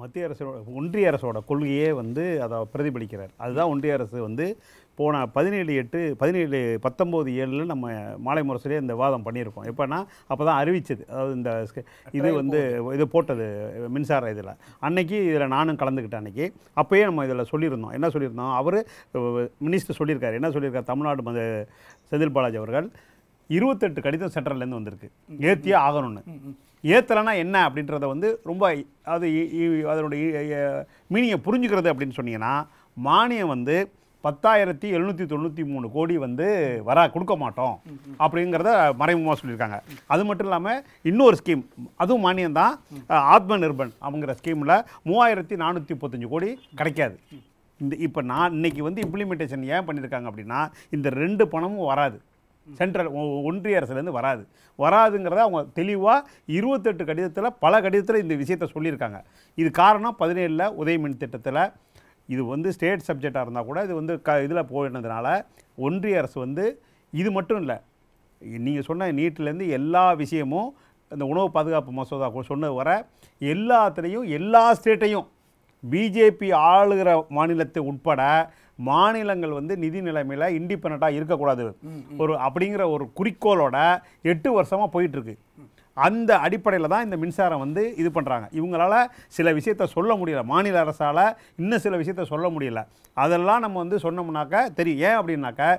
மத்திய அரசோட ஒன்றிய அரசோட கொள்கையே வந்து அதை பிரதிபலிக்கிறார் அதுதான் ஒன்றிய அரசு வந்து போன பதினேழு எட்டு பதினேழு பத்தொம்போது ஏழில் நம்ம மாலை முரசிலே இந்த வாதம் பண்ணியிருக்கோம் எப்போனா அப்போ தான் அறிவிச்சது அதாவது இந்த இது வந்து இது போட்டது மின்சார இதில் அன்னைக்கு இதில் நானும் கலந்துக்கிட்டேன் அன்னைக்கு அப்போயே நம்ம இதில் சொல்லியிருந்தோம் என்ன சொல்லியிருந்தோம் அவர் மினிஸ்டர் சொல்லியிருக்காரு என்ன சொல்லியிருக்கார் தமிழ்நாடு செந்தில் பாலாஜி அவர்கள் இருபத்தெட்டு கடிதம் சென்ட்ரல்லேருந்து வந்திருக்கு ஏற்றியே ஆகணும்னு ஏத்தலைனா என்ன அப்படின்றத வந்து ரொம்ப அது அதனுடைய மீனிங்கை புரிஞ்சுக்கிறது அப்படின்னு சொன்னீங்கன்னா மானியம் வந்து பத்தாயிரத்தி எழுநூற்றி தொண்ணூற்றி மூணு கோடி வந்து வர கொடுக்க மாட்டோம் அப்படிங்கிறத மறைமுகமாக சொல்லியிருக்காங்க அது மட்டும் இல்லாமல் இன்னொரு ஸ்கீம் அதுவும் மானியம் தான் ஆத்ம நிர்பன் அப்படிங்கிற ஸ்கீமில் மூவாயிரத்தி நானூற்றி முப்பத்தஞ்சு கோடி கிடைக்காது இந்த இப்போ நான் இன்றைக்கி வந்து இம்ப்ளிமெண்டேஷன் ஏன் பண்ணியிருக்காங்க அப்படின்னா இந்த ரெண்டு பணமும் வராது சென்ட்ரல் ஒன்றிய அரசுலேருந்து வராது வராதுங்கிறத அவங்க தெளிவாக இருபத்தெட்டு கடிதத்தில் பல கடிதத்தில் இந்த விஷயத்த சொல்லியிருக்காங்க இது காரணம் பதினேழில் உதய மின் திட்டத்தில் இது வந்து ஸ்டேட் சப்ஜெக்டாக இருந்தால் கூட இது வந்து க இதில் போயிருந்ததுனால ஒன்றிய அரசு வந்து இது மட்டும் இல்லை நீங்கள் சொன்ன நீட்டிலேருந்து எல்லா விஷயமும் இந்த உணவு பாதுகாப்பு மசோதா சொன்னது வர எல்லாத்துலேயும் எல்லா ஸ்டேட்டையும் பிஜேபி ஆளுகிற மாநிலத்தை உட்பட மாநிலங்கள் வந்து நிதி நிலைமையில் இண்டிபெண்ட்டாக இருக்கக்கூடாது ஒரு அப்படிங்கிற ஒரு குறிக்கோளோட எட்டு வருஷமாக போயிட்டுருக்கு அந்த அடிப்படையில் தான் இந்த மின்சாரம் வந்து இது பண்ணுறாங்க இவங்களால் சில விஷயத்த சொல்ல முடியல மாநில அரசால் இன்னும் சில விஷயத்த சொல்ல முடியல அதெல்லாம் நம்ம வந்து சொன்னோம்னாக்க தெரியும் ஏன் அப்படின்னாக்கா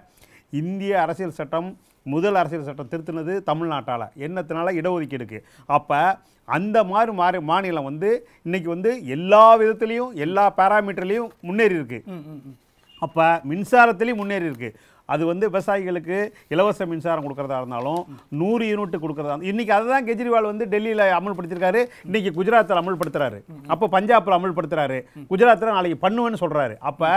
இந்திய அரசியல் சட்டம் முதல் அரசியல் சட்டம் திருத்தினது தமிழ்நாட்டால் என்னத்தினால இடஒதுக்கீடுக்கு அப்போ அந்த மாதிரி மாறி மாநிலம் வந்து இன்றைக்கி வந்து எல்லா விதத்துலேயும் எல்லா பேராமீட்டர்லேயும் முன்னேறி இருக்குது அப்போ மின்சாரத்துலேயும் முன்னேறி இருக்குது அது வந்து விவசாயிகளுக்கு இலவச மின்சாரம் கொடுக்குறதா இருந்தாலும் நூறு யூனிட் கொடுக்குறதா இன்றைக்கி அதை தான் கெஜ்ரிவால் வந்து டெல்லியில் அமல்படுத்தியிருக்காரு இன்றைக்கி குஜராத்தில் அமல்படுத்துகிறாரு அப்போ பஞ்சாபில் அமல்படுத்துகிறாரு குஜராத்தில் நாளைக்கு பண்ணுவேன்னு சொல்கிறாரு அப்போ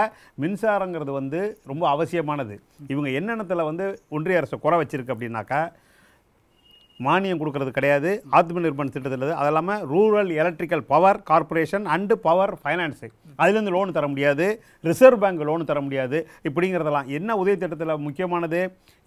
மின்சாரங்கிறது வந்து ரொம்ப அவசியமானது இவங்க என்னென்னத்தில் வந்து ஒன்றிய அரசு குறை வச்சிருக்கு அப்படின்னாக்கா மானியம் கொடுக்கறது கிடையாது ஆத்ம நிர்பன் திட்டத்தில் அது இல்லாமல் rural electrical power corporation and power finance அதுலேருந்து லோன் தர முடியாது ரிசர்வ் பேங்க் லோன் தர முடியாது இப்படிங்கிறதெல்லாம் என்ன உதவி திட்டத்தில் முக்கியமானது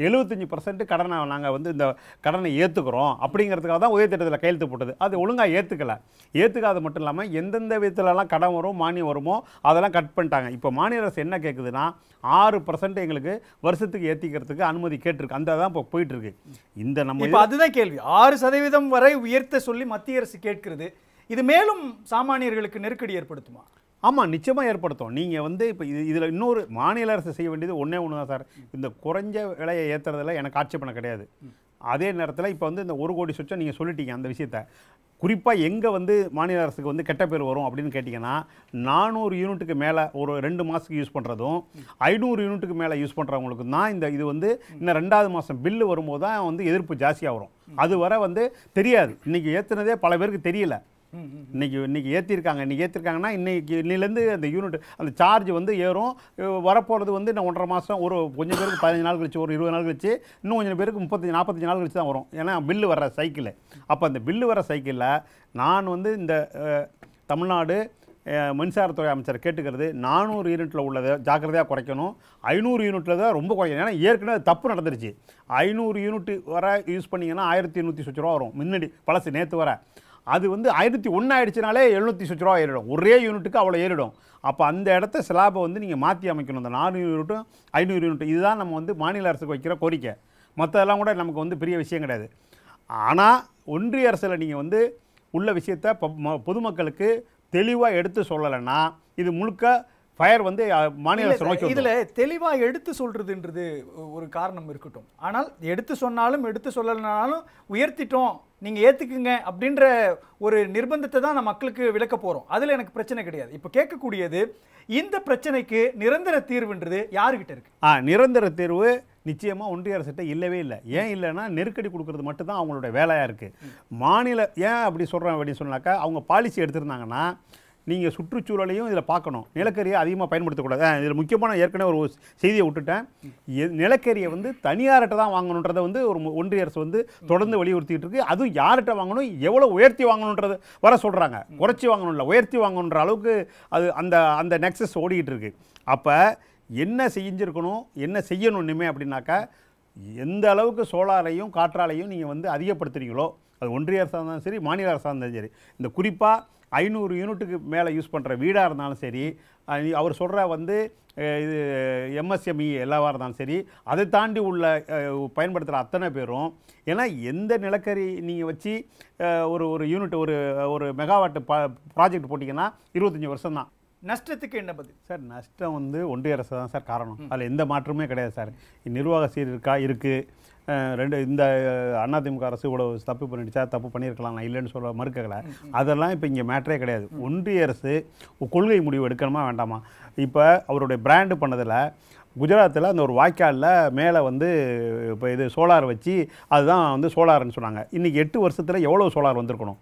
எழுபத்தஞ்சி பர்சன்ட் கடனை நாங்கள் வந்து இந்த கடனை ஏற்றுக்கிறோம் அப்படிங்கிறதுக்காக தான் உதவி திட்டத்தில் கையெழுத்து போட்டது அது ஒழுங்காக ஏற்றுக்கலை ஏற்றுக்காது மட்டும் இல்லாமல் எந்தெந்த விதத்துலலாம் கடன் வரும் மானியம் வருமோ அதெல்லாம் கட் பண்ணிட்டாங்க இப்போ மாநில அரசு என்ன கேட்குதுன்னா ஆறு பர்சன்ட் எங்களுக்கு வருஷத்துக்கு ஏற்றிக்கிறதுக்கு அனுமதி கேட்டிருக்கு அந்த தான் இப்போ போயிட்டுருக்கு இந்த நம்ம அதுதான் கேள்வி ஆறு சதவீதம் வரை உயர்த்த சொல்லி மத்திய அரசு கேட்கிறது இது மேலும் சாமானியர்களுக்கு நெருக்கடி ஏற்படுத்துமா ஆமாம் நிச்சயமாக ஏற்படுத்தும் நீங்கள் வந்து இப்போ இது இதில் இன்னொரு மாநில அரசு செய்ய வேண்டியது ஒன்றே ஒன்று தான் சார் இந்த குறைஞ்ச விலையை ஏற்றுறதில் எனக்கு ஆட்சேபணம் கிடையாது அதே நேரத்தில் இப்போ வந்து இந்த ஒரு கோடி சொச்சம் நீங்கள் சொல்லிட்டீங்க அந்த விஷயத்த குறிப்பாக எங்கே வந்து மாநில அரசுக்கு வந்து கெட்ட பேர் வரும் அப்படின்னு கேட்டிங்கன்னா நானூறு யூனிட்டுக்கு மேலே ஒரு ரெண்டு மாதத்துக்கு யூஸ் பண்ணுறதும் ஐநூறு யூனிட்டுக்கு மேலே யூஸ் பண்ணுறவங்களுக்கு தான் இந்த இது வந்து இன்னும் ரெண்டாவது மாதம் பில்லு வரும்போது தான் வந்து எதிர்ப்பு ஜாஸ்தியாக வரும் அது வர வந்து தெரியாது இன்றைக்கி ஏற்றுனதே பல பேருக்கு தெரியல இன்னைக்கு இன்றைக்கி ஏற்றிருக்காங்க இன்றைக்கி ஏற்றிருக்காங்கன்னா இன்றைக்கி இன்னிலேருந்து அந்த யூனிட் அந்த சார்ஜ் வந்து ஏறும் வரப்போகிறது வந்து இன்னும் ஒன்றரை மாதம் ஒரு கொஞ்சம் பேருக்கு பதினஞ்சு நாள் கழிச்சு ஒரு இருபது நாள் கழிச்சு இன்னும் கொஞ்சம் பேருக்கு முப்பத்தஞ்சு நாற்பத்தஞ்சு நாள் கழிச்சு தான் வரும் ஏன்னா பில்லு வர சைக்கிள் அப்போ அந்த பில்லு வர சைக்கிளில் நான் வந்து இந்த தமிழ்நாடு மின்சாரத்துறை அமைச்சர் கேட்டுக்கிறது நானூறு யூனிட்டில் உள்ளதை ஜாக்கிரதையாக குறைக்கணும் ஐநூறு யூனிட்டில் தான் ரொம்ப குறைக்கணும் ஏன்னா ஏற்கனவே தப்பு நடந்துருச்சு ஐநூறு யூனிட் வர யூஸ் பண்ணிங்கன்னா ஆயிரத்தி நூற்றி சுவிட்ச் ரூபா வரும் முன்னாடி பழசு நேற்று வர அது வந்து ஆயிரத்தி ஒன்று ஆயிடுச்சுனாலே எழுநூற்றி சுற்று ரூபா ஏறிடும் ஒரே யூனிட்டுக்கு அவ்வளோ ஏறிடும் அப்போ அந்த இடத்த ஸ்லாபை வந்து நீங்கள் மாற்றி அமைக்கணும் அந்த நானூறு யூனிட்டும் ஐநூறு யூனிட்டும் இதுதான் நம்ம வந்து மாநில அரசுக்கு வைக்கிற கோரிக்கை மற்றதெல்லாம் கூட நமக்கு வந்து பெரிய விஷயம் கிடையாது ஆனால் ஒன்றிய அரசில் நீங்கள் வந்து உள்ள விஷயத்தை பொதுமக்களுக்கு தெளிவாக எடுத்து சொல்லலைன்னா இது முழுக்க ஃபயர் வந்து மாநில அரசு இதில் தெளிவாக எடுத்து சொல்கிறதுன்றது ஒரு காரணம் இருக்கட்டும் ஆனால் எடுத்து சொன்னாலும் எடுத்து சொல்லலைனாலும் உயர்த்திட்டோம் நீங்கள் ஏற்றுக்குங்க அப்படின்ற ஒரு நிர்பந்தத்தை தான் நான் மக்களுக்கு விளக்க போகிறோம் அதில் எனக்கு பிரச்சனை கிடையாது இப்போ கேட்கக்கூடியது இந்த பிரச்சனைக்கு நிரந்தர தீர்வுன்றது யாருக்கிட்ட இருக்கு ஆ நிரந்தர தீர்வு நிச்சயமாக ஒன்றிய அரசிட்ட இல்லவே இல்லை ஏன் இல்லைன்னா நெருக்கடி கொடுக்கறது மட்டும்தான் அவங்களோட வேலையாக இருக்குது மாநில ஏன் அப்படி சொல்கிறேன் அப்படின்னு சொன்னாக்கா அவங்க பாலிசி எடுத்திருந்தாங்கன்னா நீங்கள் சுற்றுச்சூழலையும் இதில் பார்க்கணும் நிலக்கரியை அதிகமாக பயன்படுத்தக்கூடாது இதில் முக்கியமான ஏற்கனவே ஒரு செய்தியை விட்டுட்டேன் நிலக்கரியை வந்து தனியார்கிட்ட தான் வாங்கணுன்றதை வந்து ஒரு ஒன்றிய அரசு வந்து தொடர்ந்து வலியுறுத்திட்டு இருக்கு அதுவும் யார்கிட்ட வாங்கணும் எவ்வளோ உயர்த்தி வாங்கணுன்றது வர சொல்கிறாங்க குறைச்சி வாங்கணும்ல உயர்த்தி வாங்கணுன்ற அளவுக்கு அது அந்த அந்த நெக்ஸஸ் ஓடிக்கிட்டு இருக்கு அப்போ என்ன செஞ்சுருக்கணும் என்ன செய்யணும் இனிமே அப்படின்னாக்கா எந்த அளவுக்கு சோலாரையும் காற்றாலையும் நீங்கள் வந்து அதிகப்படுத்துகிறீங்களோ அது ஒன்றிய அரசாக இருந்தாலும் சரி மாநில அரசாக இருந்தாலும் சரி இந்த குறிப்பாக ஐநூறு யூனிட்டுக்கு மேலே யூஸ் பண்ணுற வீடாக இருந்தாலும் சரி அவர் சொல்கிற வந்து இது எம்எஸ்எம்இ e எல்லாவாக இருந்தாலும் சரி அதை தாண்டி உள்ள பயன்படுத்துகிற அத்தனை பேரும் ஏன்னா எந்த நிலக்கரி நீங்கள் வச்சு ஒரு ஒரு யூனிட் ஒரு ஒரு மெகாவாட்டு ப ப்ராஜெக்ட் போட்டிங்கன்னா இருபத்தஞ்சி வருஷம்தான் நஷ்டத்துக்கு என்ன பதில் சார் நஷ்டம் வந்து ஒன்றிய அரசு தான் சார் காரணம் அதில் எந்த மாற்றமே கிடையாது சார் நிர்வாக சீர் இருக்கா இருக்குது ரெண்டு இந்த அதிமுக அரசு இவ்வளோ தப்பு பண்ணிடுச்சா தப்பு பண்ணியிருக்கலாம் நான் இல்லைன்னு சொல்ல மறுக்கலை அதெல்லாம் இப்போ இங்கே மேட்ரே கிடையாது ஒன்றிய அரசு கொள்கை முடிவு எடுக்கணுமா வேண்டாமா இப்போ அவருடைய பிராண்டு பண்ணதில் குஜராத்தில் அந்த ஒரு வாய்க்காலில் மேலே வந்து இப்போ இது சோலார் வச்சு அதுதான் வந்து சோலார்னு சொன்னாங்க இன்றைக்கி எட்டு வருஷத்தில் எவ்வளோ சோலார் வந்திருக்கணும்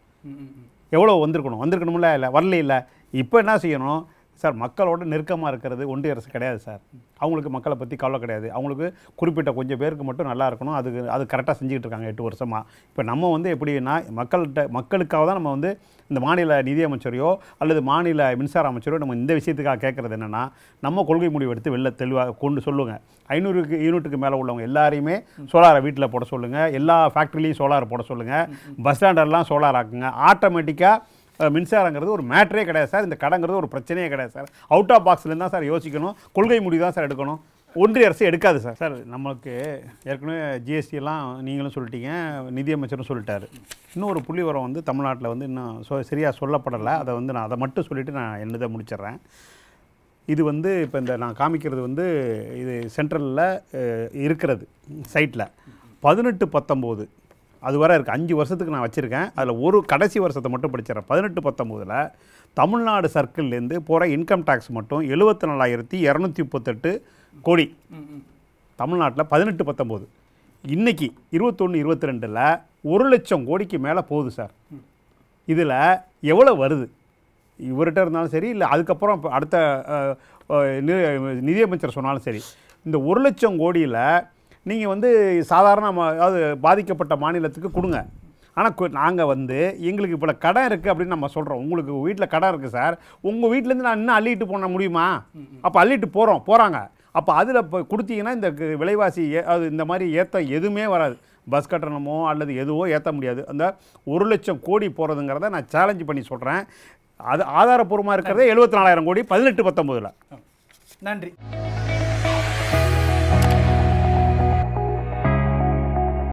எவ்வளோ வந்திருக்கணும் வந்திருக்கணும்ல இல்லை வரல இல்லை இப்போ என்ன செய்யணும் சார் மக்களோட நெருக்கமாக இருக்கிறது ஒன்றிய அரசு கிடையாது சார் அவங்களுக்கு மக்களை பற்றி கவலை கிடையாது அவங்களுக்கு குறிப்பிட்ட கொஞ்சம் பேருக்கு மட்டும் நல்லா இருக்கணும் அதுக்கு அது கரெக்டாக செஞ்சுக்கிட்டு இருக்காங்க எட்டு வருஷமாக இப்போ நம்ம வந்து எப்படின்னா மக்கள்கிட்ட மக்களுக்காக தான் நம்ம வந்து இந்த மாநில நிதியமைச்சரையோ அல்லது மாநில மின்சார அமைச்சரோ நம்ம இந்த விஷயத்துக்காக கேட்குறது என்னென்னா நம்ம கொள்கை முடிவு எடுத்து வெளில தெளிவாக கொண்டு சொல்லுங்கள் ஐநூறுக்கு யூனிட்டுக்கு மேலே உள்ளவங்க எல்லாரையுமே சோலாரை வீட்டில் போட சொல்லுங்கள் எல்லா ஃபேக்ட்ரிலையும் சோலார் போட சொல்லுங்கள் பஸ் ஸ்டாண்டர்லாம் சோலார் ஆக்குங்க ஆட்டோமேட்டிக்காக மின்சாரங்கிறது ஒரு மேட்ரே கிடையாது சார் இந்த கடைங்கிறது ஒரு பிரச்சனையே கிடையாது சார் அவுட் ஆஃப் பாக்ஸ்லேருந்து தான் சார் யோசிக்கணும் கொள்கை முடிவு தான் சார் எடுக்கணும் ஒன்றிய அரசு எடுக்காது சார் சார் நம்மளுக்கு ஏற்கனவே ஜிஎஸ்டி எல்லாம் நீங்களும் சொல்லிட்டீங்க நிதியமைச்சரும் சொல்லிட்டாரு இன்னும் புள்ளி உரம் வந்து தமிழ்நாட்டில் வந்து இன்னும் சரியாக சொல்லப்படலை அதை வந்து நான் அதை மட்டும் சொல்லிவிட்டு நான் என்னதை முடிச்சிடுறேன் இது வந்து இப்போ இந்த நான் காமிக்கிறது வந்து இது சென்ட்ரலில் இருக்கிறது சைட்டில் பதினெட்டு பத்தொம்போது அது வர இருக்குது அஞ்சு வருஷத்துக்கு நான் வச்சுருக்கேன் அதில் ஒரு கடைசி வருஷத்தை மட்டும் படிச்சிடறேன் பதினெட்டு பத்தொம்போதில் தமிழ்நாடு சர்க்கிள்லேருந்து போகிற இன்கம் டேக்ஸ் மட்டும் எழுபத்தி நாலாயிரத்தி இரநூத்தி முப்பத்தெட்டு கோடி தமிழ்நாட்டில் பதினெட்டு பத்தொம்போது இன்றைக்கி இருபத்தொன்று இருபத்தி ரெண்டில் ஒரு லட்சம் கோடிக்கு மேலே போகுது சார் இதில் எவ்வளோ வருது இவர்கிட்ட இருந்தாலும் சரி இல்லை அதுக்கப்புறம் அடுத்த நிதியமைச்சர் சொன்னாலும் சரி இந்த ஒரு லட்சம் கோடியில் நீங்கள் வந்து சாதாரண அதாவது பாதிக்கப்பட்ட மாநிலத்துக்கு கொடுங்க ஆனால் நாங்கள் வந்து எங்களுக்கு இப்போ கடை இருக்குது அப்படின்னு நம்ம சொல்கிறோம் உங்களுக்கு வீட்டில் கடை இருக்குது சார் உங்கள் வீட்டிலேருந்து நான் இன்னும் அள்ளிட்டு போன முடியுமா அப்போ அள்ளிட்டு போகிறோம் போகிறாங்க அப்போ அதில் இப்போ கொடுத்தீங்கன்னா இந்த விலைவாசி அது இந்த மாதிரி ஏற்ற எதுவுமே வராது பஸ் கட்டணமோ அல்லது எதுவோ ஏற்ற முடியாது அந்த ஒரு லட்சம் கோடி போகிறதுங்கிறத நான் சேலஞ்ச் பண்ணி சொல்கிறேன் அது ஆதாரப்பூர்வமாக இருக்கிறதே எழுபத்தி நாலாயிரம் கோடி பதினெட்டு பத்தொம்போதில் நன்றி